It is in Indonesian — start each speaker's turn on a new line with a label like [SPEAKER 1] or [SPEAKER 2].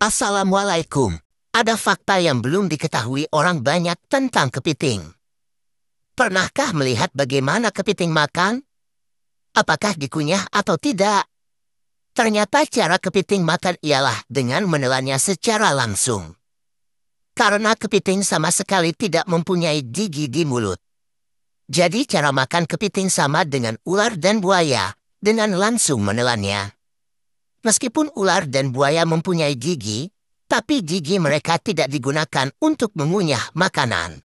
[SPEAKER 1] Assalamualaikum. Ada fakta yang belum diketahui orang banyak tentang kepiting. Pernahkah melihat bagaimana kepiting makan? Apakah dikunyah atau tidak? Ternyata cara kepiting makan ialah dengan menelannya secara langsung. Karena kepiting sama sekali tidak mempunyai gigi di mulut. Jadi cara makan kepiting sama dengan ular dan buaya, dengan langsung menelannya. Meskipun ular dan buaya mempunyai gigi, tapi gigi mereka tidak digunakan untuk mengunyah makanan.